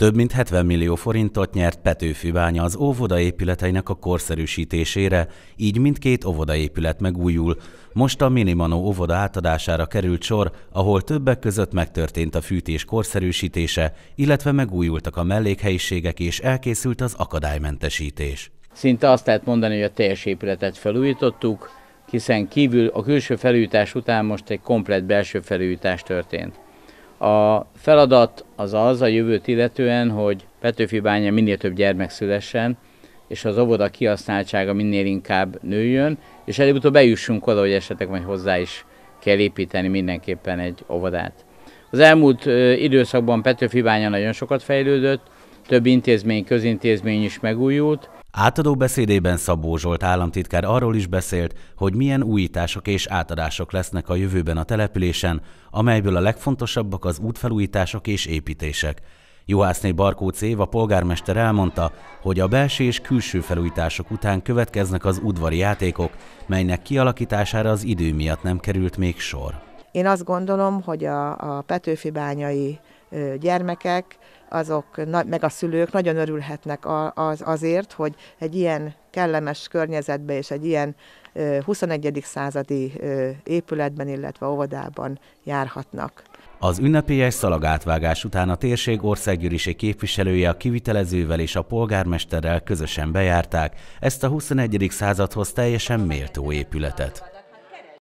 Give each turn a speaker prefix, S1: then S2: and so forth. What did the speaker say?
S1: Több mint 70 millió forintot nyert Petőfi bánya az óvoda épületeinek a korszerűsítésére, így mindkét óvoda épület megújul. Most a Minimano óvoda átadására került sor, ahol többek között megtörtént a fűtés korszerűsítése, illetve megújultak a mellékhelyiségek és elkészült az akadálymentesítés.
S2: Szinte azt lehet mondani, hogy a teljes épületet felújítottuk, hiszen kívül a külső felújítás után most egy komplet belső felújítás történt. A feladat az az a jövőt illetően, hogy Petőfi bánya minél több gyermek szülessen, és az óvoda kihasználtsága minél inkább nőjön, és előbb-utóbb bejussunk oda, hogy esetleg majd hozzá is kell építeni mindenképpen egy óvodát. Az elmúlt időszakban Petőfi bánya nagyon sokat fejlődött, több intézmény, közintézmény is megújult,
S1: Átadó beszédében Szabó Zsolt államtitkár arról is beszélt, hogy milyen újítások és átadások lesznek a jövőben a településen, amelyből a legfontosabbak az útfelújítások és építések. Juhászné Barkócz a polgármester elmondta, hogy a belső és külső felújítások után következnek az udvari játékok, melynek kialakítására az idő miatt nem került még sor.
S3: Én azt gondolom, hogy a, a Petőfi bányai gyermekek, azok, meg a szülők nagyon örülhetnek az, azért, hogy egy ilyen kellemes környezetben és egy ilyen 21. századi épületben, illetve óvodában járhatnak.
S1: Az ünnepélyes szalagátvágás után a térség országgyűlési képviselője a kivitelezővel és a polgármesterrel közösen bejárták ezt a 21. századhoz teljesen méltó épületet.